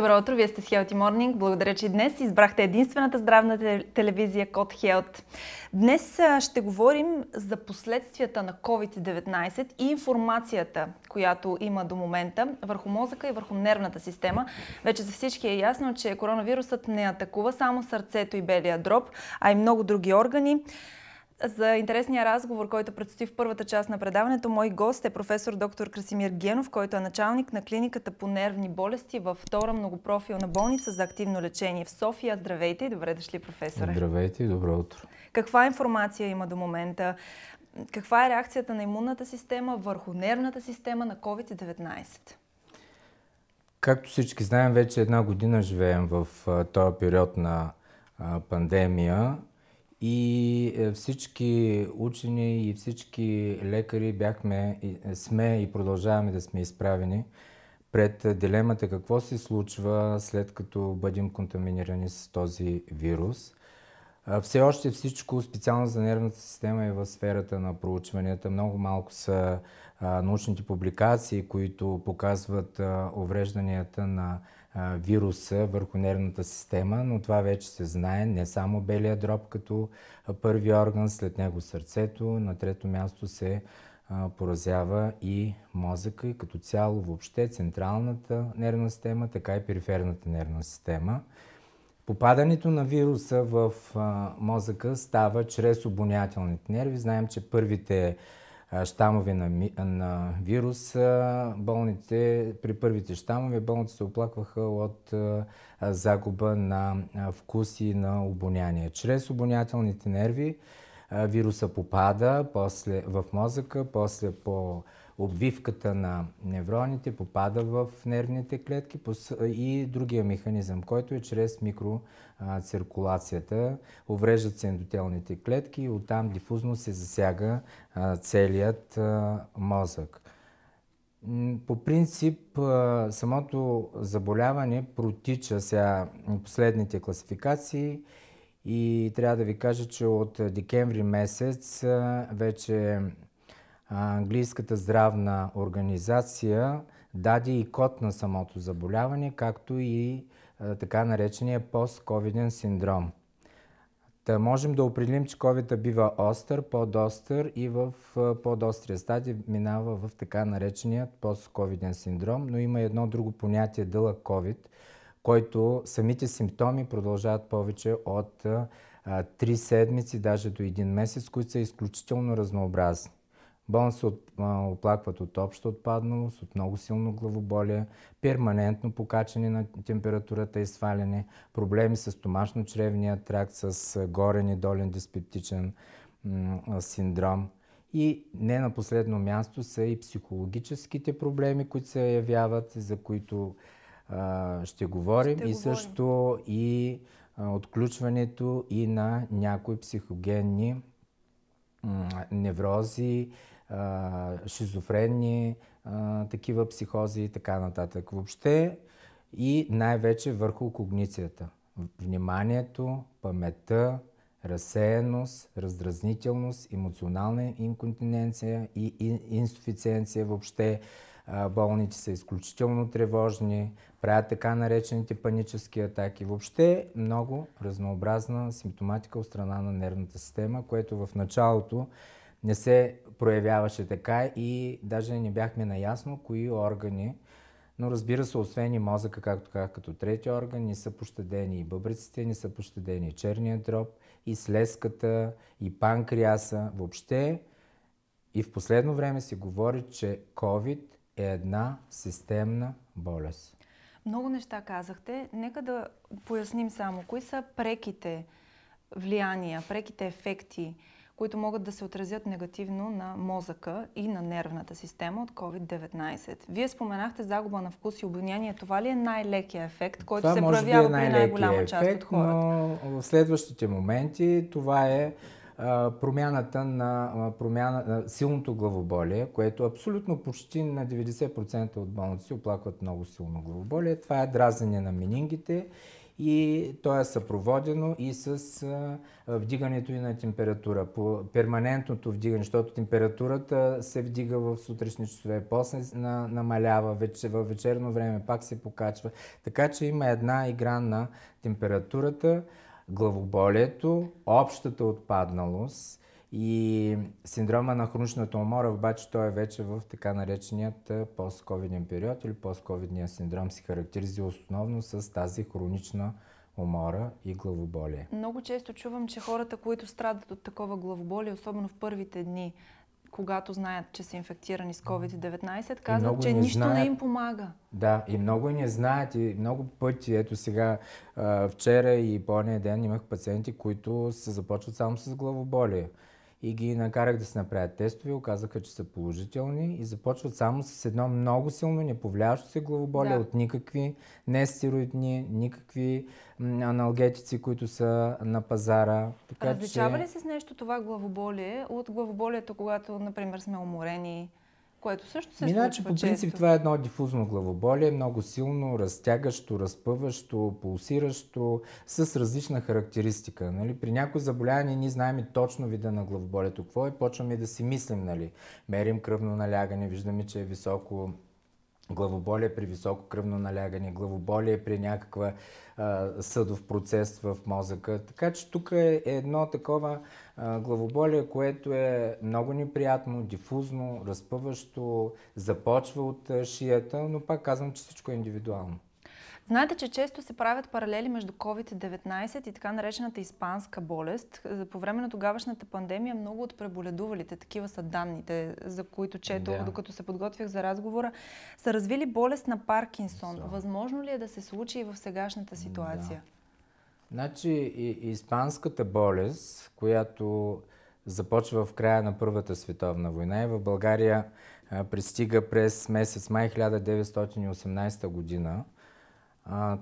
Добро утро, вие сте с Healthy Morning. Благодаря, че днес избрахте единствената здравна телевизия Код Health. Днес ще говорим за последствията на COVID-19 и информацията, която има до момента върху мозъка и върху нервната система. Вече за всички е ясно, че коронавирусът не атакува само сърцето и белия дроб, а и много други органи за интересния разговор, който предстои в първата част на предаването. Мой гост е професор доктор Красимир Генов, който е началник на клиниката по нервни болести във втора многопрофилна болница за активно лечение в София. Здравейте и добре дошли, професоре. Здравейте и добро утро. Каква информация има до момента? Каква е реакцията на имунната система върху нервната система на COVID-19? Както всички знаем, вече една година живеем в този период на пандемия и е, всички учени и всички лекари бяхме, е, сме и продължаваме да сме изправени пред е, дилемата какво се случва след като бъдем контаминирани с този вирус. Все още всичко специално за нервната система е в сферата на проучванията. Много малко са научните публикации, които показват уврежданията на вируса върху нервната система, но това вече се знае не само белия дроб като първи орган, след него сърцето, на трето място се поразява и мозъка и като цяло въобще централната нервна система, така и периферната нервна система. Попадането на вируса в мозъка става чрез обонятелните нерви. Знаем, че първите щамове на, на вируса, болните, при първите щамове болните се оплакваха от загуба на вкус и на обоняние. Чрез обонятелните нерви вируса попада после в мозъка, после по обвивката на невроните попада в нервните клетки и другия механизъм, който е чрез микроциркулацията. Увреждат се ендотелните клетки и оттам дифузно се засяга целият мозък. По принцип, самото заболяване протича сега последните класификации и трябва да ви кажа, че от декември месец вече Английската здравна организация даде и код на самото заболяване, както и така наречения пост-ковиден синдром. Та можем да определим, че ковида бива остър, по-достър и в по-дострия стадия минава в така наречения постковиден синдром, но има едно друго понятие дълъг ковид, който самите симптоми продължават повече от 3 седмици, даже до 1 месец, които са изключително разнообразни. Болни се оплакват от обща отпадност, от много силно главоболие, перманентно покачане на температурата и сваляне, проблеми с стомашно-чревния тракт, с горен и долен диспептичен синдром. И не на последно място са и психологическите проблеми, които се явяват, за които а, ще говорим. Ще и говорим. също и а, отключването и на някои психогенни неврози, шизофренни такива психози и така нататък. Въобще и най-вече върху когницията. Вниманието, паметта, разсеяност, раздразнителност, емоционална инконтиненция и инсуфициенция въобще. Болните са изключително тревожни, правят така наречените панически атаки. Въобще много разнообразна симптоматика от страна на нервната система, което в началото не се проявяваше така и даже не бяхме наясно кои органи, но разбира се, освен и мозъка, както казах, като трети орган, не са пощадени и бъбриците, не са пощадени и черния дроб, и слезката, и панкреаса. Въобще и в последно време се говори, че COVID е една системна болест. Много неща казахте. Нека да поясним само кои са преките влияния, преките ефекти които могат да се отразят негативно на мозъка и на нервната система от COVID-19. Вие споменахте загуба на вкус и обоняние. Това ли е най-лекия ефект, който това се проявява е при най-голяма ефект, част от хората? Но в следващите моменти това е промяната на, промяна, на силното главоболие, което абсолютно почти на 90% от болници оплакват много силно главоболие. Това е дразнение на менингите и то е съпроводено и с а, вдигането и на температура. По перманентното вдигане, защото температурата се вдига в сутрешни часове, после на, намалява, вече, в вечерно време пак се покачва. Така че има една игра на температурата, главоболието, общата отпадналост, и синдрома на хроничната умора, обаче той е вече в така нареченият постковиден период или постковидния синдром се характеризира основно с тази хронична умора и главоболие. Много често чувам, че хората, които страдат от такова главоболие, особено в първите дни, когато знаят, че са инфектирани с COVID-19, казват, че не нищо знаят, не им помага. Да, и много и не знаят, и много пъти. Ето сега, вчера и по ден имах пациенти, които се започват само с главоболие и ги накарах да се направят тестове, оказаха, че са положителни и започват само с едно много силно неповляващо се главоболие да. от никакви нестероидни, никакви аналгетици, които са на пазара. Така, Различава че... ли се с нещо това главоболие от главоболието, когато, например, сме уморени, което също се Иначе, ами, случва по принцип често. това е едно дифузно главоболие, много силно, разтягащо, разпъващо, пулсиращо, с различна характеристика. Нали? При някои заболяване ние знаем и точно вида на главоболието. Какво е? Почваме да си мислим, нали? Мерим кръвно налягане, виждаме, че е високо главоболие при високо кръвно налягане, главоболие при някаква а, съдов процес в мозъка. Така че тук е едно такова а, главоболие, което е много неприятно, дифузно, разпъващо, започва от шията, но пак казвам, че всичко е индивидуално. Знаете, че често се правят паралели между COVID-19 и така наречената испанска болест. По време на тогавашната пандемия много от преболедувалите, такива са данните, за които четох, да. докато се подготвях за разговора, са развили болест на Паркинсон. So. Възможно ли е да се случи и в сегашната ситуация? Да. Значи, и, испанската болест, която започва в края на Първата световна война и в България а, пристига през месец май 1918 година,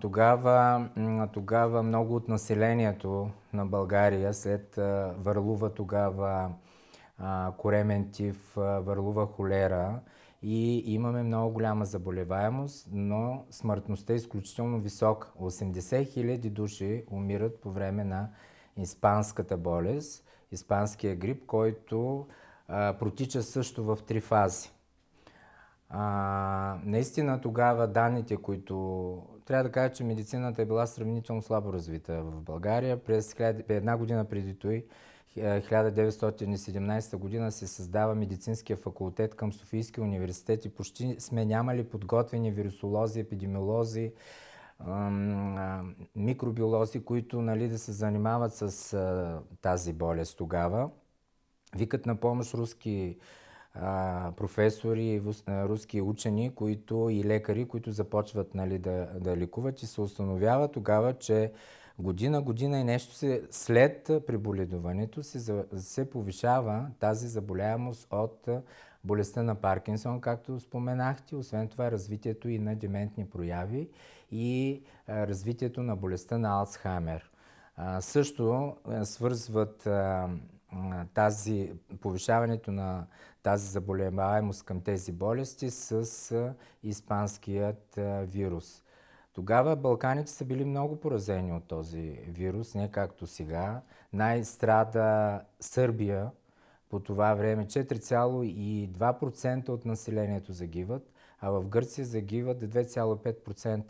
тогава, тогава много от населението на България след върлува тогава тиф, върлува холера и имаме много голяма заболеваемост, но смъртността е изключително висока. 80 хиляди души умират по време на испанската болест, испанския грип, който протича също в три фази. А, наистина тогава данните, които трябва да кажа, че медицината е била сравнително слабо развита в България. През една година преди той, 1917 е, година, се създава медицинския факултет към Софийския университет и почти сме нямали подготвени вирусолози, епидемиолози, микробиолози, които нали, да се занимават с тази болест тогава. Викат на помощ руски професори, руски учени които, и лекари, които започват нали, да, да ликуват и се установява тогава, че година, година и нещо се, след приболедуването се, се повишава тази заболяемост от болестта на Паркинсон, както споменахте, освен това развитието и на дементни прояви и развитието на болестта на Алцхаймер. също свързват тази, повишаването на тази заболеваемост към тези болести с испанският вирус. Тогава Балканите са били много поразени от този вирус, не както сега. Най-страда Сърбия по това време 4,2% от населението загиват, а в Гърция загиват 2,5%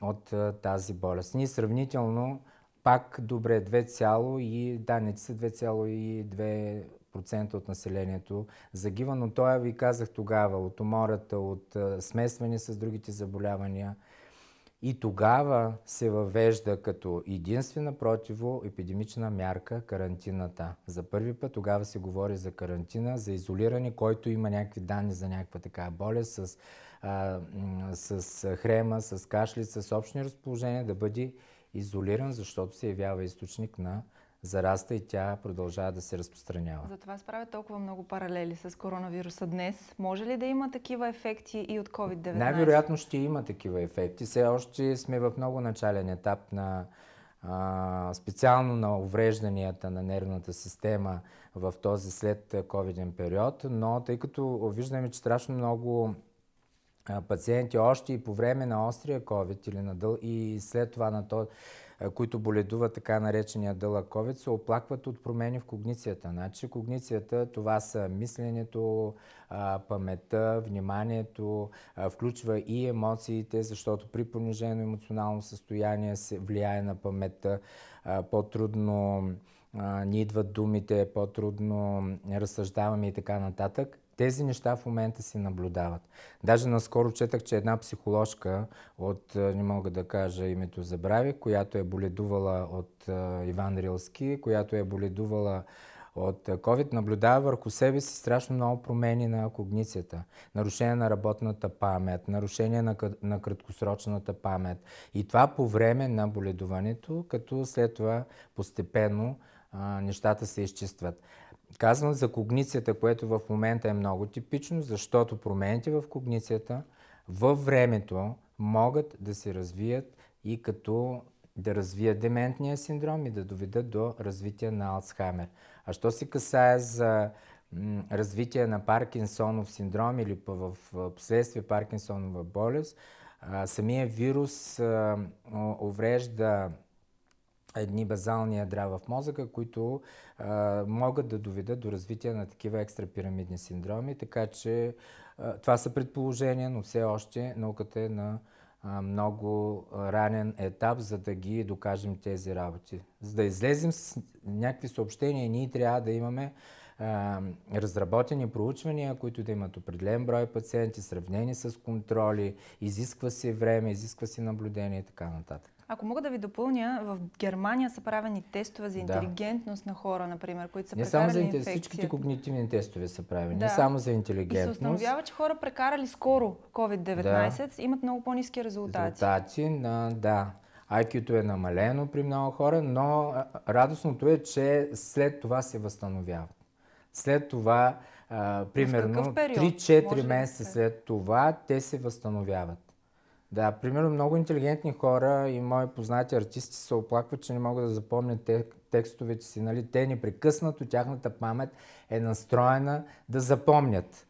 от тази болест. Ние сравнително пак добре, 2 и, и не са 2,2% от населението загива, но това ви казах тогава, от умората, от смесване с другите заболявания. И тогава се въвежда като единствена противоепидемична мярка карантината. За първи път тогава се говори за карантина, за изолиране, който има някакви данни за някаква такава болест с, а, с хрема, с кашлица, с общни разположения, да бъде изолиран, защото се явява източник на зараста и тя продължава да се разпространява. Затова се правят толкова много паралели с коронавируса днес. Може ли да има такива ефекти и от COVID-19? Най-вероятно ще има такива ефекти. Все още сме в много начален етап на а, специално на уврежданията на нервната система в този след COVID-19 период, но тъй като виждаме, че страшно много пациенти още и по време на острия COVID или на дъл... и след това на то, които боледуват така наречения дълъг COVID, се оплакват от промени в когницията. Значи когницията това са мисленето, паметта, вниманието, включва и емоциите, защото при понижено емоционално състояние се влияе на паметта, по-трудно ни идват думите, по-трудно разсъждаваме и така нататък. Тези неща в момента си наблюдават. Даже наскоро четах, че една психоложка от, е, не мога да кажа името забрави, която е боледувала от е, Иван Рилски, която е боледувала от е, COVID, наблюдава върху себе си страшно много промени на когницията. Нарушение на работната памет, нарушение на, на краткосрочната памет. И това по време на боледуването, като след това постепенно а, нещата се изчистват. Казвам за когницията, което в момента е много типично, защото промените в когницията във времето могат да се развият и като да развият дементния синдром и да доведат до развитие на Алцхаймер. А що се касае за развитие на Паркинсонов синдром или в последствие Паркинсонова болест, самия вирус уврежда едни базални ядра в мозъка, които а, могат да доведат до развитие на такива екстрапирамидни синдроми, така че а, това са предположения, но все още науката е на а, много ранен етап, за да ги докажем тези работи. За да излезем с някакви съобщения, ние трябва да имаме а, разработени проучвания, които да имат определен брой пациенти, сравнени с контроли, изисква се време, изисква се наблюдение и така нататък. Ако мога да ви допълня, в Германия са правени тестове за интелигентност да. на хора, например, които са не прекарали само за интелигентност. Всичките когнитивни тестове са правени, да. не само за интелигентност. И се установява, че хора прекарали скоро COVID-19 да. имат много по-низки резултати. Резултати, на, да. IQ-то е намалено при много хора, но радостното е, че след това се възстановяват. След това, а, примерно, 3-4 месеца след това те се възстановяват. Да, примерно много интелигентни хора и мои познати артисти се оплакват, че не могат да запомнят те, текстовете си. Нали? Те непрекъснато, тяхната памет е настроена да запомнят.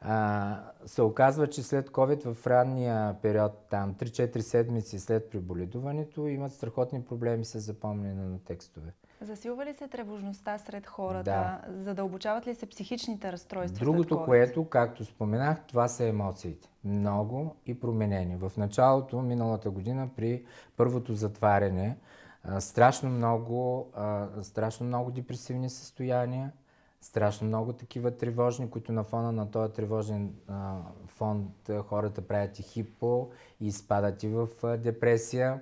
А, се оказва, че след COVID в ранния период, там 3-4 седмици след приболедуването, имат страхотни проблеми с запомнене на текстове. Засилва ли се тревожността сред хората? Да. Задълбочават ли се психичните разстройства? Другото, което, както споменах, това са емоциите. Много и променени. В началото, миналата година, при първото затваряне, страшно много, страшно много депресивни състояния, страшно много такива тревожни, които на фона на този тревожен фонд хората правят и хипо и изпадат и в депресия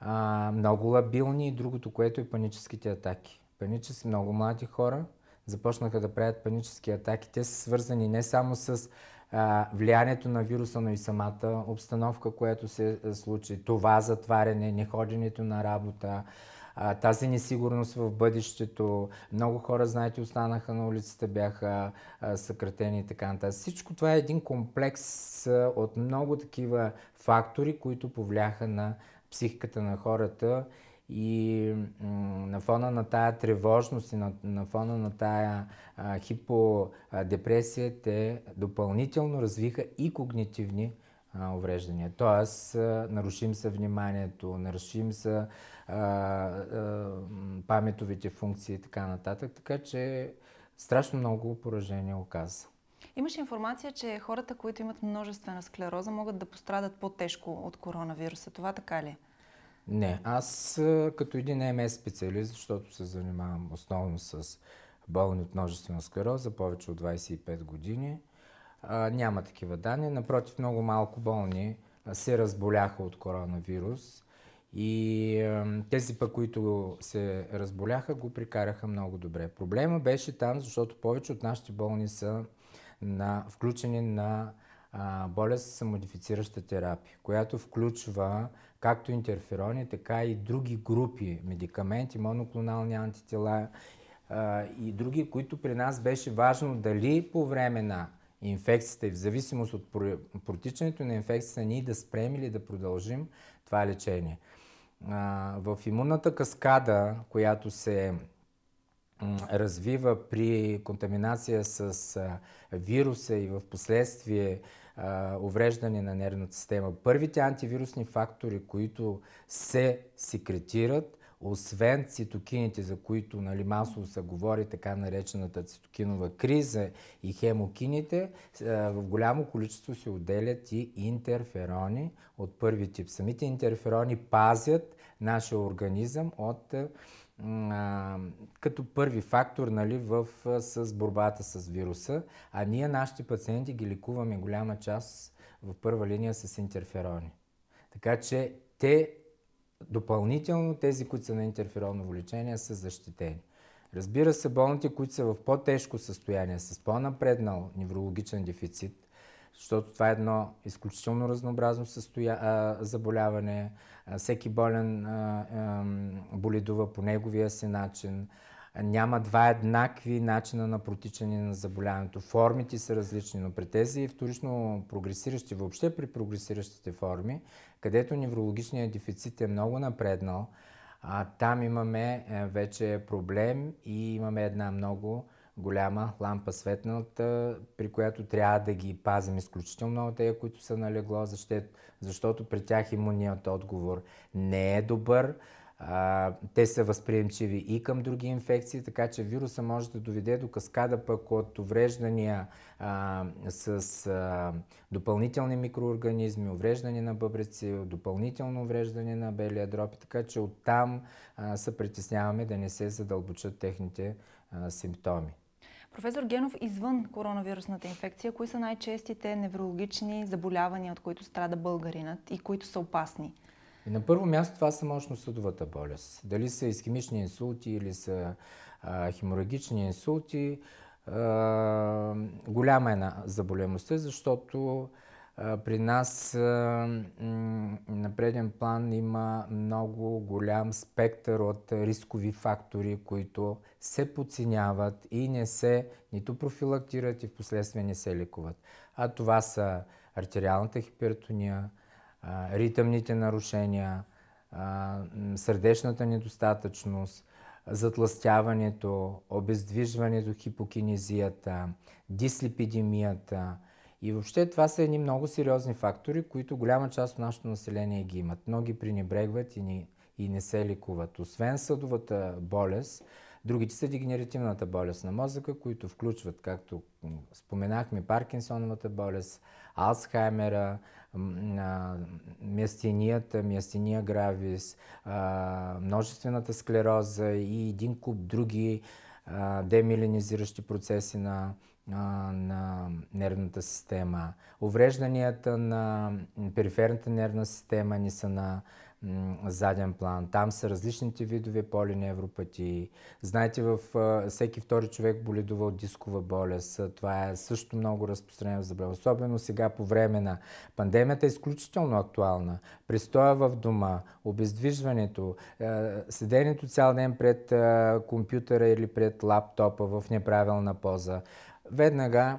а, много лабилни и другото, което е паническите атаки. Панически много млади хора започнаха да правят панически атаки. Те са свързани не само с а, влиянието на вируса, но и самата обстановка, която се е, случи. Това затваряне, неходенето на работа, а, тази несигурност в бъдещето. Много хора, знаете, останаха на улицата, бяха а, съкратени и така нататък. Всичко това е един комплекс а, от много такива фактори, които повляха на психиката на хората и на фона на тая тревожност и на, на фона на тая а, хиподепресия те допълнително развиха и когнитивни а, увреждания. Тоест, а, нарушим се вниманието, нарушим се паметовите функции и така нататък. Така че страшно много поражение оказа. Имаше информация, че хората, които имат множествена склероза, могат да пострадат по-тежко от коронавируса. Това така ли е? Не, аз като един МС специалист, защото се занимавам основно с болни от множествена склероза, повече от 25 години, няма такива данни. Напротив, много малко болни се разболяха от коронавирус и тези пък, които се разболяха, го прикараха много добре. Проблема беше там, защото повече от нашите болни са на включени на а, болест модифицираща терапия, която включва както интерферони, така и други групи медикаменти, моноклонални антитела а, и други, които при нас беше важно дали по време на инфекцията и в зависимост от протичането на инфекцията ние да спрем или да продължим това лечение. А, в имунната каскада, която се развива при контаминация с вируса и в последствие увреждане на нервната система. Първите антивирусни фактори, които се секретират, освен цитокините, за които нали, масово се говори така наречената цитокинова криза и хемокините, в голямо количество се отделят и интерферони от първи тип. Самите интерферони пазят нашия организъм от като първи фактор нали, в, с борбата с вируса, а ние нашите пациенти ги ликуваме голяма част в първа линия с интерферони. Така че те допълнително, тези, които са на интерферонно лечение, са защитени. Разбира се, болните, които са в по-тежко състояние, с по-напреднал неврологичен дефицит, защото това е едно изключително разнообразно състоя... заболяване. всеки болен болидува боледува по неговия си начин. няма два еднакви начина на протичане на заболяването. Формите са различни, но при тези вторично прогресиращи, въобще при прогресиращите форми, където неврологичният дефицит е много напреднал, а, там имаме е, вече проблем и имаме една много голяма лампа светната, при която трябва да ги пазим изключително много тези, които са налегло, защото, защото при тях имунният отговор не е добър. А, те са възприемчиви и към други инфекции, така че вируса може да доведе до каскада пък от увреждания а, с а, допълнителни микроорганизми, увреждане на бъбреци, допълнително увреждане на белия дроб, така че оттам а, се притесняваме да не се задълбочат техните а, симптоми. Професор Генов, извън коронавирусната инфекция, кои са най-честите неврологични заболявания, от които страда българинът и които са опасни? И на първо място това са мощно-съдовата болест. Дали са изхимични инсулти или са а, хеморагични инсулти, а, голяма е на заболемостта, защото при нас на преден план има много голям спектър от рискови фактори, които се подценяват и не се нито профилактират и в последствие не се лекуват. А това са артериалната хипертония, ритъмните нарушения, сърдечната недостатъчност, затластяването, обездвижването, хипокинезията, дислипидемията – и въобще това са едни много сериозни фактори, които голяма част от нашето население ги имат. Многи пренебрегват и, ни, и не се ликуват. Освен съдовата болест, другите са дегенеративната болест на мозъка, които включват, както споменахме, Паркинсоновата болест, Алцхаймера, миастенията, миастения гравис, множествената склероза и един куп други демилинизиращи процеси на на нервната система. Уврежданията на периферната нервна система ни са на заден план. Там са различните видове полиневропатии. Знаете, в всеки втори човек боледува от дискова болест. Това е също много разпространено заболяване. Особено сега по време на пандемията е изключително актуална. Престоя в дома, обездвижването, е, седенето цял ден пред е, компютъра или пред лаптопа в неправилна поза веднага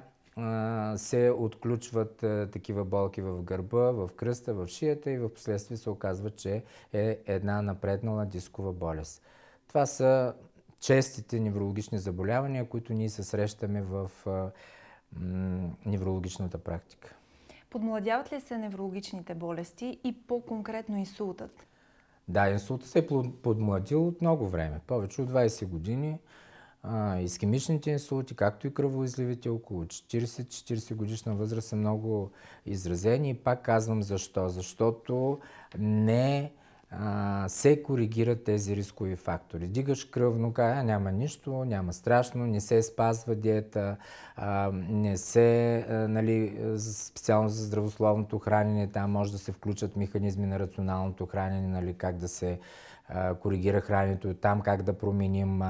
се отключват такива болки в гърба, в кръста, в шията и в последствие се оказва, че е една напреднала дискова болест. Това са честите неврологични заболявания, които ние се срещаме в неврологичната практика. Подмладяват ли се неврологичните болести и по-конкретно инсултът? Да, инсултът се е подмладил от много време, повече от 20 години. Искемичните инсулти, както и кръвоизливите около 40-40 годишна възраст са много изразени и пак казвам защо. Защото не а, се коригират тези рискови фактори. Дигаш кръвно, кая, няма нищо, няма страшно, не се спазва диета, а, не се, а, нали, специално за здравословното хранене, там може да се включат механизми на рационалното хранене, нали, как да се коригира храненето, там как да променим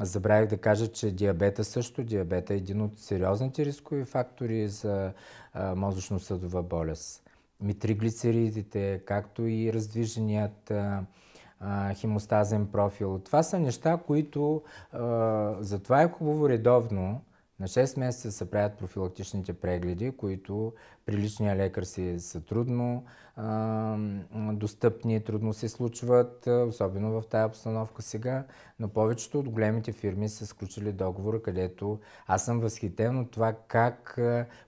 Забравих да кажа, че диабета също. Диабета е един от сериозните рискови фактори за мозъчно-съдова болест. Митриглицеридите, както и раздвиженият химостазен профил. Това са неща, които затова е хубаво редовно на 6 месеца се правят профилактичните прегледи, които при личния лекар си са трудно а, достъпни, трудно се случват, особено в тази обстановка сега, но повечето от големите фирми са сключили договора, където аз съм възхитен от това как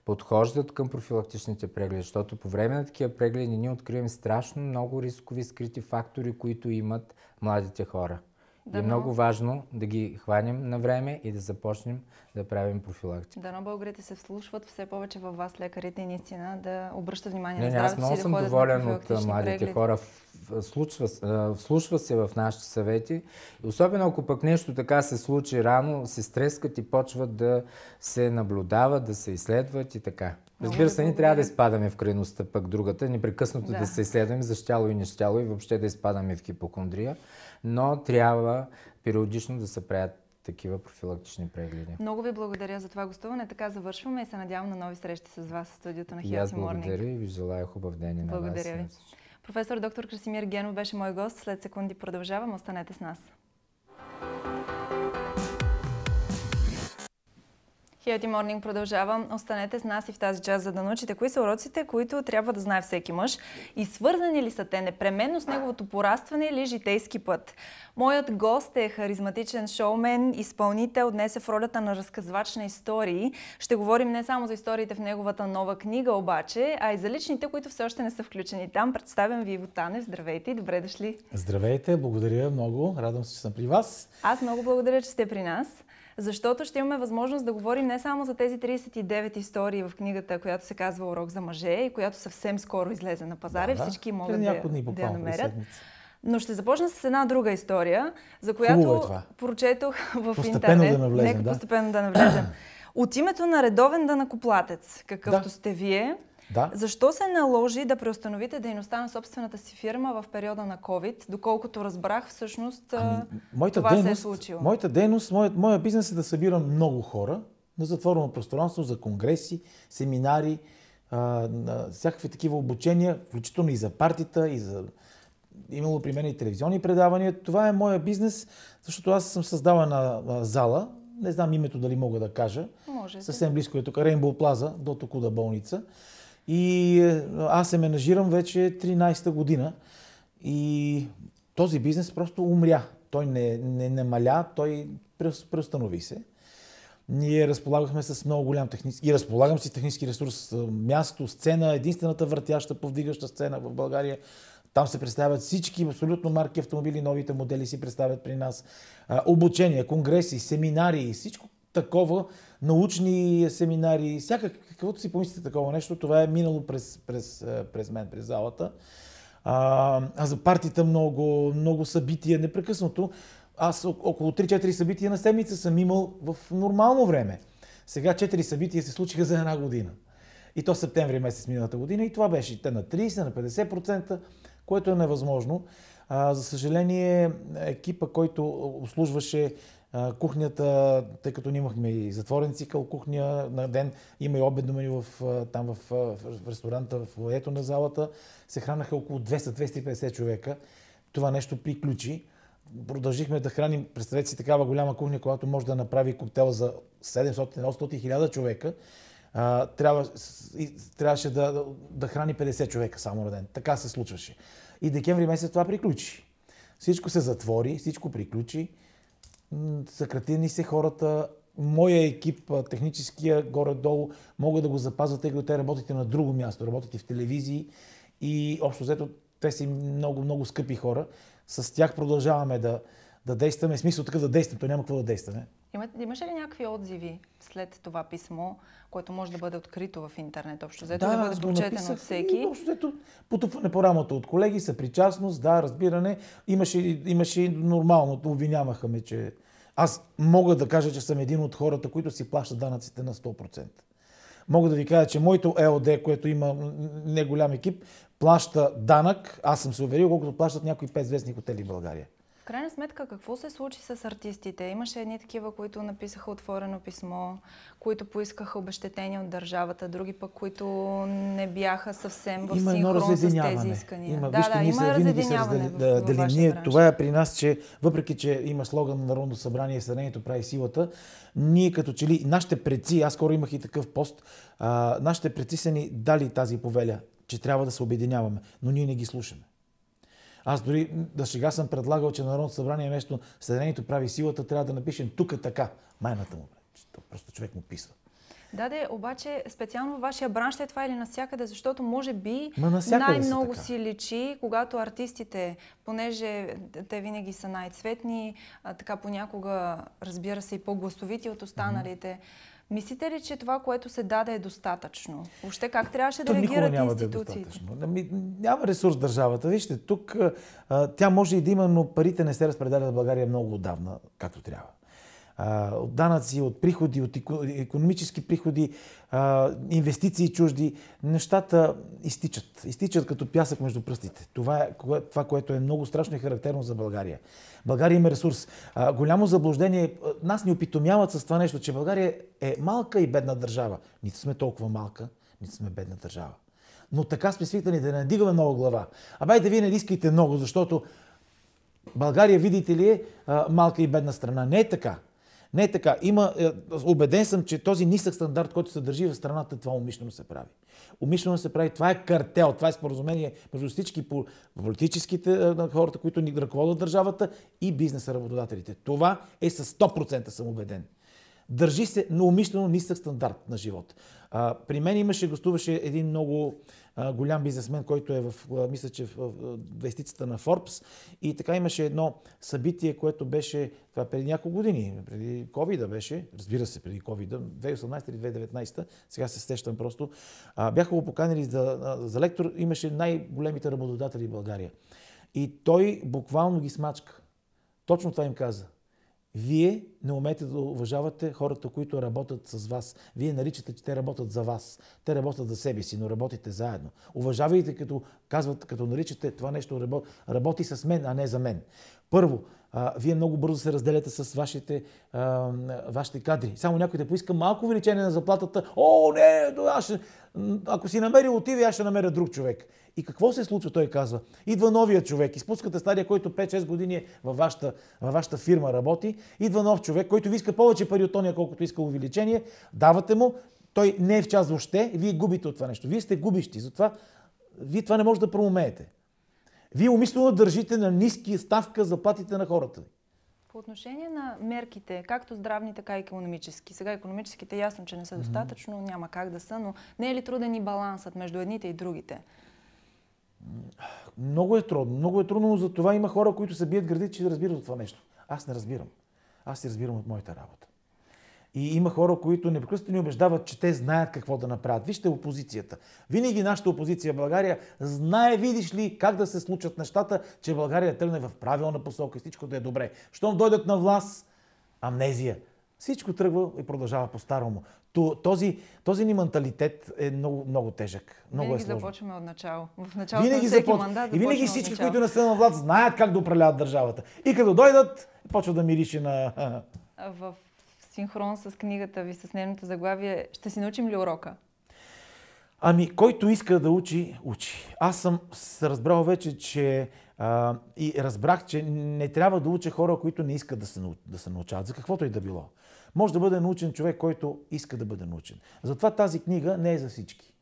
подхождат към профилактичните прегледи, защото по време на такива прегледи ние откриваме страшно много рискови скрити фактори, които имат младите хора. Дано... И е много важно да ги хванем на време и да започнем да правим профилактика. Дано българите се вслушват все повече във вас, лекарите, и наистина да обръщат внимание не, на здравето си. Не, аз много съм да доволен от младите преглед. хора. Вслушва, вслушва се в нашите съвети. Особено ако пък нещо така се случи рано, се стрескат и почват да се наблюдават, да се изследват и така. Разбира се, ни трябва да изпадаме в крайността, пък другата, непрекъснато да, да се изследваме за щяло и нещяло и въобще да изпадаме в хипохондрия, но трябва периодично да се правят такива профилактични прегледи. Много ви благодаря за това гостуване. Така завършваме и се надявам на нови срещи с вас в студиото на Хилси Морнинг. аз благодаря и ви желая хубав ден и на благодаря вас. Благодаря ви. Професор доктор Красимир Генов беше мой гост. След секунди продължавам. Останете с нас. Хелти Морнинг продължава. Останете с нас и в тази част, за да научите кои са уроците, които трябва да знае всеки мъж и свързани ли са те непременно с неговото порастване или житейски път. Моят гост е харизматичен шоумен, изпълнител, днес е в ролята на разказвач на истории. Ще говорим не само за историите в неговата нова книга обаче, а и за личните, които все още не са включени там. Представям ви Иво Танев. Здравейте и добре дошли. Здравейте, благодаря много. Радвам се, че съм при вас. Аз много благодаря, че сте при нас защото ще имаме възможност да говорим не само за тези 39 истории в книгата, която се казва Урок за мъже и която съвсем скоро излезе на пазара и да, всички могат да, дни, да я намерят. Но ще започна с една друга история, за която е прочетох в постепенно интернет. Да навлезем, Нека да? постепенно да навлезем. От името на редовен данакоплатец, какъвто да. сте вие, да. Защо се наложи да преустановите дейността на собствената си фирма в периода на COVID? Доколкото разбрах, всъщност ами, моята това дейност, се е случило. Моята дейност, моят, моя бизнес е да събирам много хора на затворено пространство за конгреси, семинари, а, всякакви такива обучения, включително и за партията, и за имало при мен и телевизионни предавания. Това е моя бизнес, защото аз съм създала на зала, не знам името дали мога да кажа. Можете. Съвсем близко е тук, Рейнбол Плаза, до Токуда болница. И е, аз се менажирам вече 13-та година и този бизнес просто умря. Той не, не маля, той преустанови се. Ние разполагахме с много голям технически и разполагам си технически ресурс, е, място, сцена, единствената въртяща, повдигаща сцена в България. Там се представят всички абсолютно марки автомобили, новите модели си представят при нас. Е, Обучения, конгреси, семинари, всичко, такова, научни семинари, всякак, каквото си помислите такова нещо, това е минало през, през, през мен, през залата. А, а за партията много, много събития, непрекъснато. Аз около 3-4 събития на седмица съм имал в нормално време. Сега 4 събития се случиха за една година. И то септември месец миналата година и това беше те на 30, на 50%, което е невъзможно. А, за съжаление, екипа, който обслужваше кухнята, тъй като нямахме имахме и затворен цикъл кухня на ден, има и обедно меню в, там в, в ресторанта, в лоето на залата, се хранаха около 200-250 човека. Това нещо приключи. Продължихме да храним, представете си такава голяма кухня, която може да направи коктейл за 700, 800, 1000 човека. А, трябва, трябваше да, да храни 50 човека само на ден. Така се случваше. И декември месец това приключи. Всичко се затвори, всичко приключи съкратени се хората, моя екип, техническия, горе-долу, могат да го запазват, тъй като те работите на друго място, работите в телевизии и общо взето те са много, много скъпи хора. С тях продължаваме да, да действаме. Смисъл такъв да действаме, то няма какво да действаме имаше ли някакви отзиви след това писмо, което може да бъде открито в интернет общо? взето да, да бъде прочетено от всеки. Общо потупване по рамото от колеги, съпричастност, да, разбиране. Имаше, имаше и нормалното, обвиняваха ме, че аз мога да кажа, че съм един от хората, които си плащат данъците на 100%. Мога да ви кажа, че моето ЕОД, което има не голям екип, плаща данък, аз съм се уверил, колкото плащат някои пет звездни хотели в България. В крайна сметка, какво се случи с артистите? Имаше едни такива, които написаха отворено писмо, които поискаха обещетение от държавата, други пък, които не бяха съвсем в синхрон с тези искания. Има, да, вижте, да, има разединяване в, да, ние, Това е при нас, че въпреки, че има слоган на Народно събрание и Съединението прави силата, ние като че ли, нашите предци, аз скоро имах и такъв пост, а, нашите предци са ни дали тази повеля, че трябва да се обединяваме, но ние не ги слушаме. Аз дори да сега съм предлагал, че Народното събрание вместо Съединението прави силата, трябва да напишем тук така. Майната му. Просто човек му писва. Да, да, обаче специално във вашия бранш е това или навсякъде, защото може би най-много си личи, когато артистите, понеже те винаги са най-цветни, а, така понякога, разбира се, и по-гласовити от останалите, mm-hmm Мислите ли, че това, което се даде е достатъчно? Въобще как трябваше да реагират няма институциите? Да е Ами, няма ресурс държавата. Вижте, тук а, тя може и да има, но парите не се разпределят в България много отдавна, както трябва от данъци, от приходи, от економически приходи, инвестиции чужди, нещата изтичат. Изтичат като пясък между пръстите. Това е това, което е много страшно и характерно за България. България има ресурс. Голямо заблуждение. Нас ни опитомяват с това нещо, че България е малка и бедна държава. Нито сме толкова малка, нито сме бедна държава. Но така сме свикнали да не надигаме много глава. да вие не искайте много, защото България, видите ли, е малка и бедна страна. Не е така. Не е така. Има, е, убеден съм, че този нисък стандарт, който се държи в страната, това умишлено се прави. Умишлено се прави. Това е картел, това е споразумение между всички по политическите е, хората, които ни ръководят държавата и бизнеса, работодателите. Това е с 100% съм убеден. Държи се на умишлено нисък стандарт на живот. А, при мен имаше, гостуваше един много голям бизнесмен, който е в, мисля, че в вестицата на Forbes. И така имаше едно събитие, което беше това преди няколко години, преди covid беше, разбира се, преди covid 2018 или 2019, сега се сещам просто. Бяха го поканили за, за лектор, имаше най-големите работодатели в България. И той буквално ги смачка. Точно това им каза. Вие не умеете да уважавате хората, които работят с вас. Вие наричате, че те работят за вас. Те работят за себе си, но работите заедно. Уважавайте, като казват, като наричате това нещо, работи, с мен, а не за мен. Първо, а, вие много бързо се разделяте с вашите, а, вашите кадри. Само някой да поиска малко увеличение на заплатата. О, не, това ще, ако си намерил отиви, аз ще намеря друг човек. И какво се случва, той казва. Идва новия човек, изпускате стария, който 5-6 години е във вашата, във вашата фирма работи, идва нов човек, който ви иска повече пари от тония, колкото иска увеличение, давате му, той не е в час въобще, вие губите от това нещо. Вие сте губищи, затова вие това не може да проумеете. Вие умислено държите на ниски ставка заплатите на хората. По отношение на мерките, както здравни, така и економически. Сега економическите ясно, че не са достатъчно, няма как да са, но не е ли труден и балансът между едните и другите? Много е трудно. Много е трудно, но за това има хора, които се бият гради, че разбират от това нещо. Аз не разбирам. Аз си разбирам от моята работа. И има хора, които непрекъснато ни убеждават, че те знаят какво да направят. Вижте опозицията. Винаги нашата опозиция в България знае, видиш ли, как да се случат нещата, че България тръгне в правилна посока и всичко да е добре. Щом дойдат на власт, амнезия. Всичко тръгва и продължава по-старому. Този, този ни менталитет е много, много тежък. Много винаги е сложен. започваме от начало. В началото винаги на всеки започ... мандат И винаги всички, които не са на власт, знаят как да управляват държавата. И като дойдат, почва да мирише на... В синхрон с книгата ви, с нейното заглавие, ще си научим ли урока? Ами, който иска да учи, учи. Аз съм разбрал вече, че а, и разбрах, че не трябва да уча хора, които не искат да се, да се научават, за каквото и да било. Може да бъде научен човек, който иска да бъде научен. Затова тази книга не е за всички.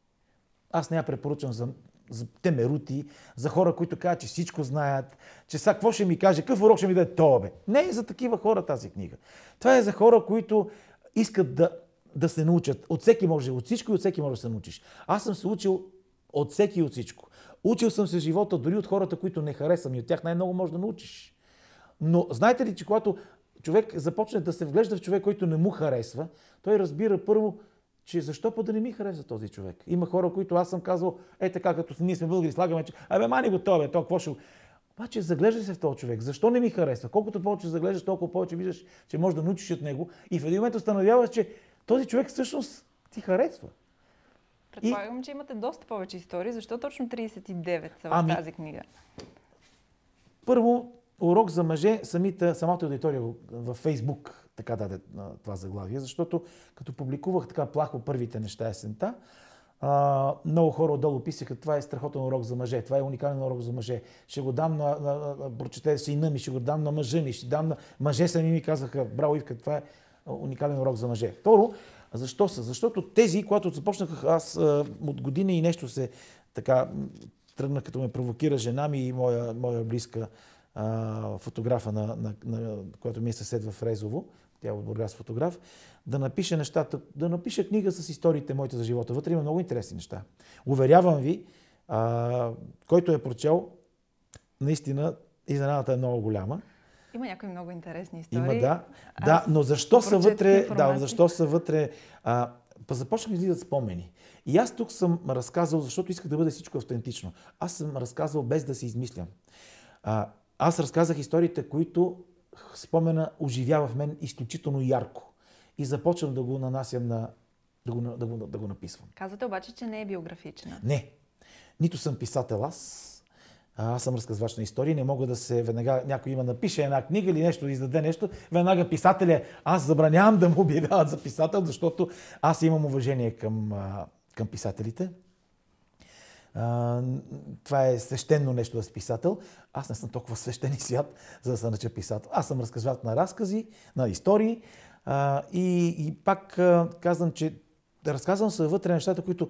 Аз не я препоръчвам за за темерути, за хора, които казват, че всичко знаят, че са какво ще ми каже, какъв урок ще ми даде то, бе. Не е за такива хора тази книга. Това е за хора, които искат да, да се научат. От всеки може, от всичко и от всеки може да се научиш. Аз съм се учил от всеки и от всичко. Учил съм се живота дори от хората, които не харесвам и от тях най-много може да научиш. Но знаете ли, че когато човек започне да се вглежда в човек, който не му харесва, той разбира първо че защо па да не ми хареса този човек? Има хора, които аз съм казвал, е така, като ние сме българи, слагаме, че абе, мани го той, бе, то какво ще... Обаче заглежда се в този човек. Защо не ми харесва? Колкото повече заглеждаш, толкова повече виждаш, че можеш да научиш от него. И в един момент установяваш, че този човек всъщност ти харесва. Предполагам, и... че имате доста повече истории. Защо точно 39 са в ами... тази книга? Първо, урок за мъже, самите, самата аудитория във Фейсбук така даде това заглавие, защото като публикувах така плахо първите неща есента, а, много хора отдолу писаха, това е страхотен урок за мъже, това е уникален урок за мъже. Ще го дам на, на, на прочете сина ми, ще го дам на мъжа ми, ще дам на... Мъже сами ми казаха, браво Ивка, това е уникален урок за мъже. Второ, защо са? Защото тези, когато започнах аз а, от година и нещо се така тръгнах, като ме провокира жена ми и моя, моя близка а, фотографа, на, на, на, която ми е съсед в Резово, тя е от Бургас фотограф, да напише нещата, да напише книга с историите моите за живота. Вътре има много интересни неща. Уверявам ви, а, който е прочел, наистина изненадата е много голяма. Има някои много интересни истории. Има, да. да, но защо са вътре, да, защо са вътре, а, па започнах да излизат спомени. И аз тук съм разказал, защото исках да бъде всичко автентично. Аз съм разказвал без да се измислям. А, аз разказах историите, които спомена оживява в мен изключително ярко. И започвам да го нанасям на... да го, да го, да го написвам. Казвате обаче, че не е биографична. Не. Нито съм писател аз, а, аз съм разказвач на истории, не мога да се веднага, някой има напише една книга или нещо, да издаде нещо, веднага писателя, аз забранявам да му обявяват за писател, защото аз имам уважение към, към писателите това е свещено нещо да си писател. Аз не съм толкова свещен и свят, за да се нача писател. Аз съм разказват на разкази, на истории а, и, и пак а, казвам, че разказвам се вътре нещата, които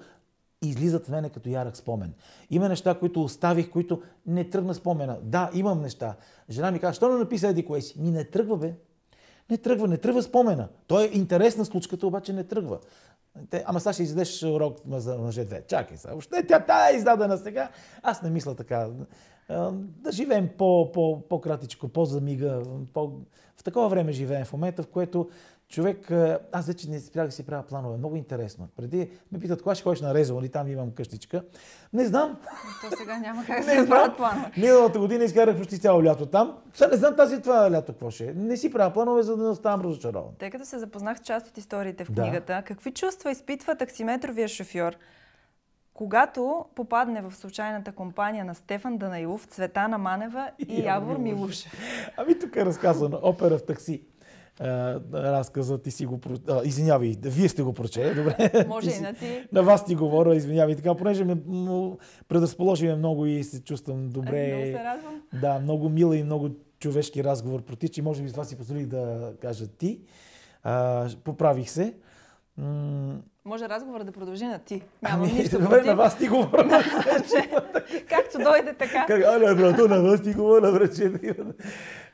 излизат в мене като ярък спомен. Има неща, които оставих, които не тръгна спомена. Да, имам неща. Жена ми казва, що не написа еди кое си? Ми не тръгва, бе. Не тръгва, не тръгва спомена. Той е интересна случката, обаче не тръгва. Те, ама сега ще издадеш урок за мъже две. Чакай сега. Въобще тя, тя е издадена сега. Аз не мисля така. Да живеем по-кратичко, по, замига По... В такова време живеем в момента, в което човек, аз вече не спрях да си правя планове. Много интересно. Преди ме питат, кога ще ходиш на Резо, нали там имам къщичка. Не знам. То сега няма как да се правят планове. Миналата година изкарах почти цяло лято там. Сега не знам тази това лято какво ще е. Не си правя планове, за да не оставам разочарован. Тъй като се запознах с част от историите в книгата, да. какви чувства изпитва таксиметровия шофьор? когато попадне в случайната компания на Стефан Данаилов, Цветана Манева и, и Явор Милуш. Ами тук е разказано опера в такси. Е, разказа, ти си го... А, извинявай, вие сте го прочели, е, добре. Може и на ти. На вас ти говоря, извинявай. Така, понеже ме предразположи ме много и се чувствам добре. Е, много се радвам. Да, много мила и много човешки разговор протича и може би това си позволих да кажа ти. А, поправих се може разговора да продължи на ти. Няма ами, нищо добре, на вас ти говоря. Както дойде така. Как, аля, е, брато, на вас ти говоря, връче.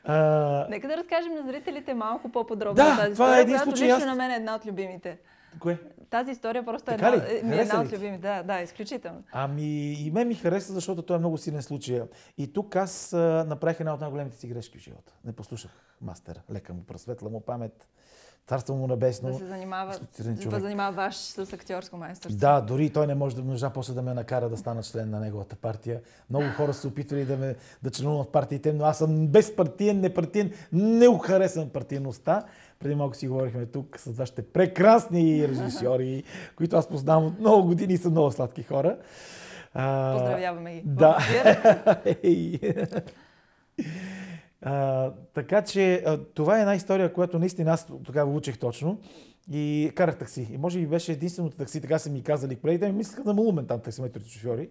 А... Нека да разкажем на зрителите малко по-подробно да, тази това е история, е един случай, аз... на мен е една от любимите. Кое? Тази история просто е една, ли? е, е една от любимите. Да, да, изключително. Ами и мен ми хареса, защото той е много силен случай. И тук аз а, направих една от най-големите си грешки в живота. Не послушах мастера. Лека му, просветла му памет. Царство му небесно. Да се занимава, да занимава ваш с актьорско майсторство. Да, дори той не може да множа после да ме накара да стана член на неговата партия. Много хора са опитвали да, ме, да членувам в партиите, но аз съм безпартиен, непартиен, не ухаресвам партийността. Преди малко си говорихме тук с вашите прекрасни режисьори, които аз познавам от много години и са много сладки хора. Поздравяваме ги. Да. А, така че а, това е една история, която наистина аз тогава учех точно и карах такси. И може би беше единственото такси, така са ми казали колегите, ми мислиха да му умен там таксиметрите шофьори.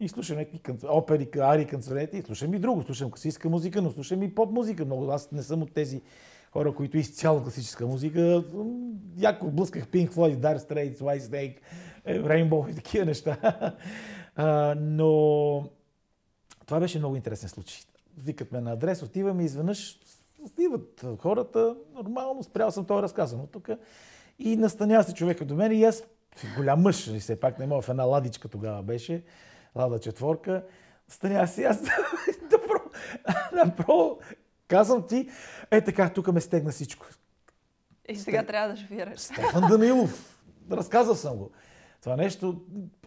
И слушам някакви кън... опери, ари, канцелети, и слушам и друго. Слушам класическа музика, но слушам и поп музика. Много аз не съм от тези хора, които изцяло класическа музика. Яко блъсках Pink Floyd, Dark Straits, White Snake, е, Rainbow и такива неща. А, но това беше много интересен случай викат ме на адрес, отиваме и изведнъж отиват хората, нормално, спрял съм този разказ, но тук и настанява се човека до мен и аз, голям мъж, и нали, все пак не мога, в една ладичка тогава беше, лада четворка, настанява се аз добро, направо казвам ти, е така, тук ме стегна всичко. И сега трябва да шофираш. Стефан Данилов, разказал съм го. Това нещо,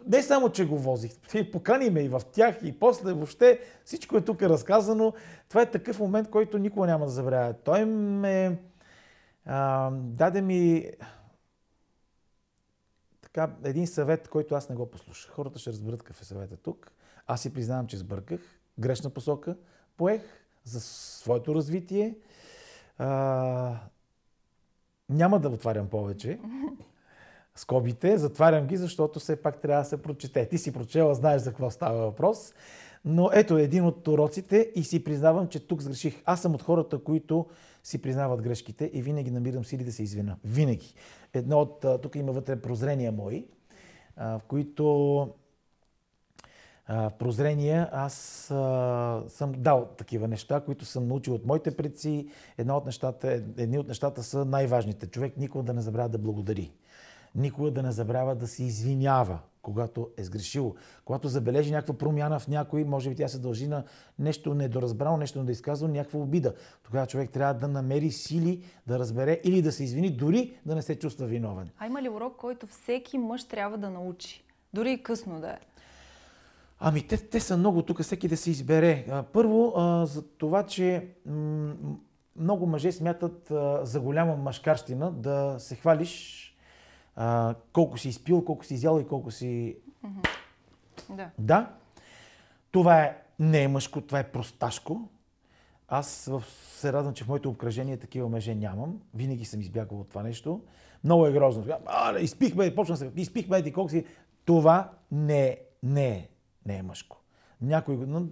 не само, че го возих, покани ме и в тях, и после въобще всичко е тук разказано. Това е такъв момент, който никога няма да забравя. Той ме а, даде ми така, един съвет, който аз не го послушах. Хората ще разберат какъв е съветът тук. Аз си признавам, че сбърках. Грешна посока. Поех за своето развитие. А, няма да отварям повече. скобите, затварям ги, защото все пак трябва да се прочете. Ти си прочела, знаеш за какво става въпрос. Но ето един от уроците и си признавам, че тук сгреших. Аз съм от хората, които си признават грешките и винаги намирам сили да се извина. Винаги. Едно от, тук има вътре прозрения мои, в които прозрения аз съм дал такива неща, които съм научил от моите предци. от нещата, е, едни от нещата са най-важните. Човек никога да не забравя да благодари никога да не забравя да се извинява, когато е сгрешило. Когато забележи някаква промяна в някой, може би тя се дължи на нещо недоразбрано, нещо недоизказано, някаква обида. Тогава човек трябва да намери сили да разбере или да се извини, дори да не се чувства виновен. А има ли урок, който всеки мъж трябва да научи? Дори и късно да е. Ами те, те са много тук, всеки да се избере. Първо, а, за това, че много мъже смятат а, за голяма мъжкарщина да се хвалиш а, колко си изпил, колко си изял и колко си... Да. Да. Това е не е мъжко, това е просташко. Аз се радвам, че в моето обкръжение такива мъже нямам. Винаги съм избягал от това нещо. Много е грозно. А, изпихме, почвам се, изпихме, еди колко си. Това не, не, е, не е мъжко. Някой, но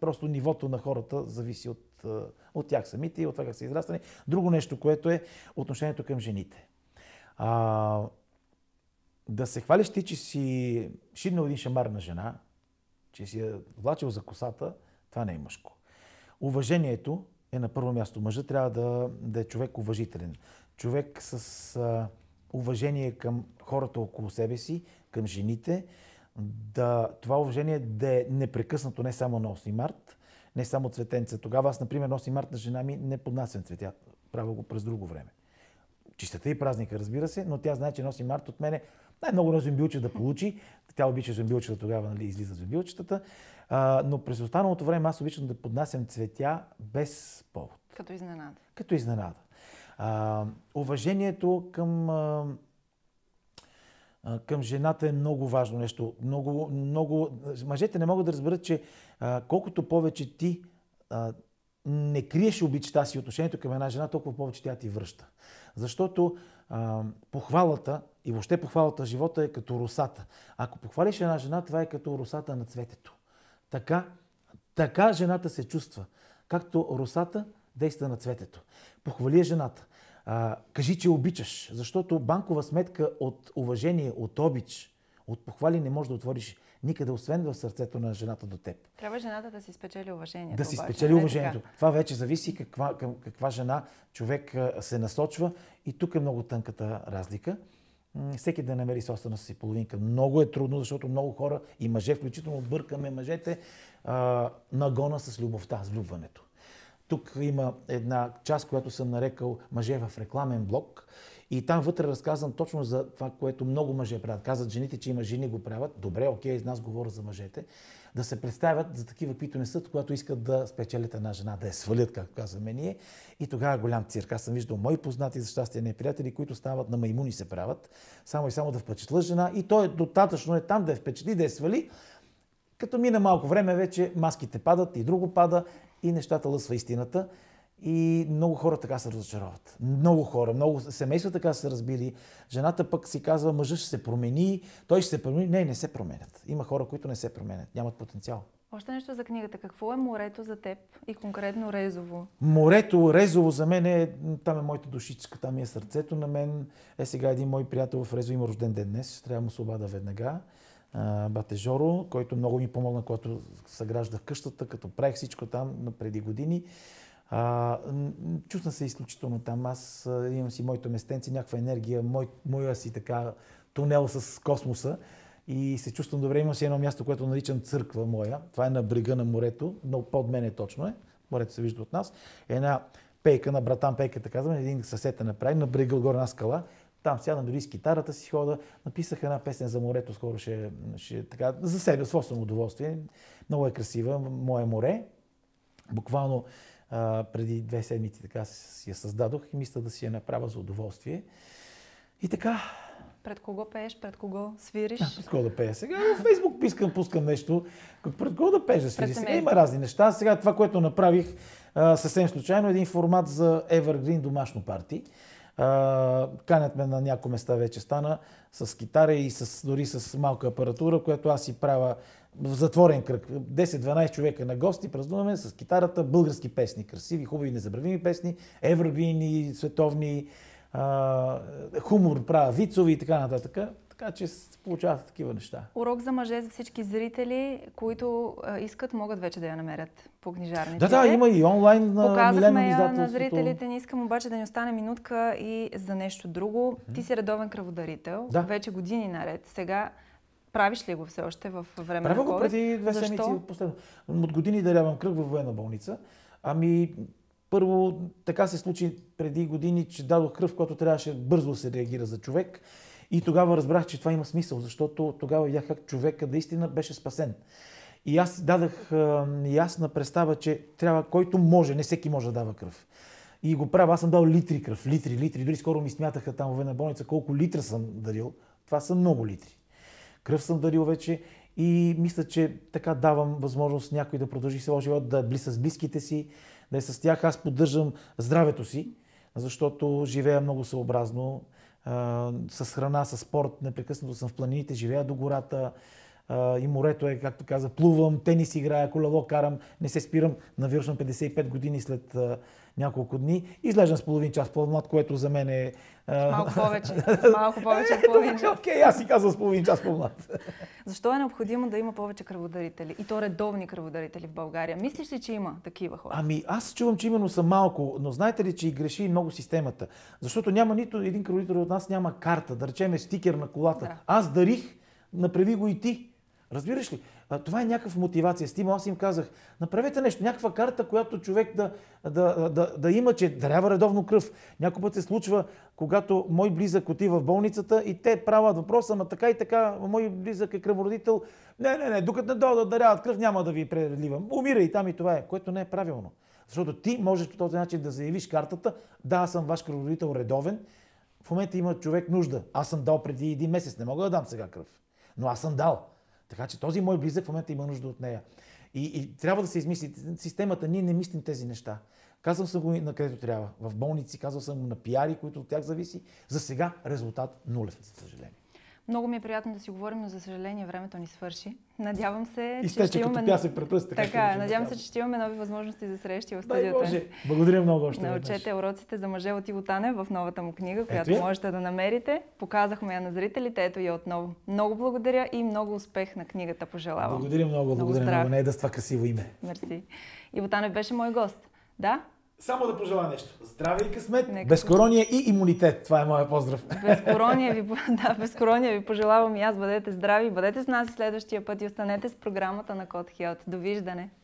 просто нивото на хората зависи от, от тях самите и от това как са израстани. Друго нещо, което е отношението към жените. А, да се хвалиш ти, че си шиднал един шамар на жена, че си я влачил за косата, това не е мъжко. Уважението е на първо място. Мъжът трябва да, да е човек уважителен. Човек с а, уважение към хората около себе си, към жените. Да, това уважение да е непрекъснато не само на 8 март, не само цветенца. Тогава аз, например, на 8 март на жена ми не поднасям цветя. Правя го през друго време. Чистата и празника, разбира се, но тя знае, че носи март от мене най-много на зомбилче да получи. Тя обича зомбилчета тогава, нали, излиза зомбилчетата. А, но през останалото време аз обичам да поднасям цветя без повод. Като изненада. Като изненада. А, уважението към, а, към жената е много важно нещо. Много, много... Мъжете не могат да разберат, че а, колкото повече ти а, не криеш обичта си отношението към една жена, толкова повече тя ти връща. Защото а, похвалата и въобще похвалата на живота е като русата. Ако похвалиш една жена, това е като росата на цветето. Така, така жената се чувства, както русата действа на цветето. Похвали е жената. А, кажи, че обичаш, защото банкова сметка от уважение, от обич, от похвали не можеш да отвориш никъде, освен в сърцето на жената до теб. Трябва жената да си спечели уважението. Да си спечели е уважението. Не, Това вече зависи каква, каква жена човек се насочва и тук е много тънката разлика всеки да намери собствената си половинка. Много е трудно, защото много хора и мъже, включително бъркаме мъжете, а, нагона с любовта, с влюбването. Тук има една част, която съм нарекал мъже в рекламен блок. И там вътре е разказвам точно за това, което много мъже правят. Казват жените, че има жени го правят. Добре, окей, из нас говоря за мъжете да се представят за такива, които не са, когато искат да спечелят една жена, да я свалят, както казваме ние. И тогава голям цирк. Аз съм виждал мои познати, за щастие, неприятели, които стават на маймуни се правят, само и само да впечатля жена. И той е достатъчно е там да я впечатли, да я свали. Като мина малко време, вече маските падат и друго пада и нещата лъсва истината. И много хора така се разочароват. Много хора, много семейства така се разбили. Жената пък си казва, мъжът ще се промени, той ще се промени. Не, не се променят. Има хора, които не се променят, нямат потенциал. Още нещо за книгата. Какво е морето за теб и конкретно Резово? Морето, Резово за мен е, там е моята душичка, там е сърцето на мен. Е сега един мой приятел в Резово има рожден ден днес, трябва му се обада веднага. Бате Жоро, който много ми помогна, когато съграждах къщата, като правих всичко там преди години. А, чувствам се изключително там. Аз имам си моето местенце, някаква енергия, мой, моя си така тунел с космоса и се чувствам добре. Имам си едно място, което наричам църква моя. Това е на брега на морето, но под мене точно е. Морето се вижда от нас. Една пейка на братан пейката, казваме, един съсед е направи на брега отгоре на скала. Там сядам дори с китарата си хода, написах една песен за морето, скоро ще, ще така, за себе, с удоволствие. Много е красива, мое море. Буквално а, преди две седмици така си я създадох и мисля да си я направя за удоволствие. И така. Пред кого пееш, пред кого свириш? А, пред кого да пея сега? В Фейсбук пискам, пускам нещо. Пред кого да пееш, да свириш? Сега има разни неща. Сега това, което направих а, съвсем случайно, е един формат за Evergreen домашно парти. А, канят ме на някои места вече стана с китара и с, дори с малка апаратура, която аз си правя в затворен кръг. 10-12 човека на гости празнуваме с китарата български песни. Красиви, хубави, незабравими песни, евровини, световни, а, хумор правя, вицови и така нататък. Така че се получават такива неща. Урок за мъже за всички зрители, които искат, могат вече да я намерят по книжарните. Да, да, има и онлайн на Показахме я на зрителите. Не искам обаче да ни остане минутка и за нещо друго. Ти си редовен кръводарител. Да. Вече години наред. Сега Правиш ли го все още в време Правя на го преди две Защо? седмици от последно. От години дарявам кръв във военна болница. Ами, първо, така се случи преди години, че дадох кръв, която трябваше бързо да се реагира за човек. И тогава разбрах, че това има смисъл, защото тогава видях как човека наистина да беше спасен. И аз дадах ясна представа, че трябва, който може, не всеки може да дава кръв. И го правя, аз съм дал литри кръв, литри, литри. Дори скоро ми смятаха там в една болница колко литра съм дарил. Това са много литри кръв съм дарил вече и мисля, че така давам възможност някой да продължи своя живот, да е близ с близките си, да е с тях. Аз поддържам здравето си, защото живея много съобразно, а, с храна, с спорт, непрекъснато съм в планините, живея до гората а, и морето е, както каза, плувам, тенис играя, колело карам, не се спирам, навиршвам 55 години след а, няколко дни, излежам с половин час по-млад, което за мен е Малко повече. малко повече от е, половин час. Окей, аз си казвам с половин час по-млад. Защо е необходимо да има повече кръводарители? И то редовни кръводарители в България. Мислиш ли, че има такива хора? Ами аз чувам, че именно са малко, но знаете ли, че и греши много системата? Защото няма нито един кръводарител от нас няма карта, да речеме стикер на колата. Да. Аз дарих, направи го и ти. Разбираш ли? А, това е някаква мотивация. Стима, аз им казах, направете нещо, някаква карта, която човек да, да, да, да има, че дарява редовно кръв. Някой път се случва, когато мой близък отива в болницата и те правят въпроса, ама така и така, мой близък е кръвородител. Не, не, не, докато не дойдат да даряват кръв, няма да ви преливам. Умира и там и това е, което не е правилно. Защото ти можеш по този начин да заявиш картата, да, аз съм ваш кръвородител редовен, в момента има човек нужда. Аз съм дал преди един месец, не мога да дам сега кръв. Но аз съм дал. Така че този мой близък в момента има нужда от нея. И, и трябва да се измисли. Системата, ние не мислим тези неща. Казвам съм го и на където трябва. В болници, казвал съм на пиари, които от тях зависи. За сега резултат нулев, за съжаление. Много ми е приятно да си говорим, но за съжаление времето ни свърши. Надявам се, Изтече, че ще имаме... пясък пръст, така, така е, надявам се, че ще имаме нови възможности за срещи в студията. Дай Боже. Благодаря много още Научете уроците за мъже от Иво в новата му книга, която Ето можете да намерите. Показахме я на зрителите. Ето я отново. Много благодаря и много успех на книгата пожелавам. Благодаря много, благодаря много. Не е да с това красиво име. Мерси. Иво беше мой гост. Да, само да пожелая нещо. Здраве и късмет, Нека... безкорония и имунитет. Това е моят поздрав. корония, ви, да, корония ви пожелавам и аз. Бъдете здрави, бъдете с нас следващия път и останете с програмата на Код Хелт. Довиждане!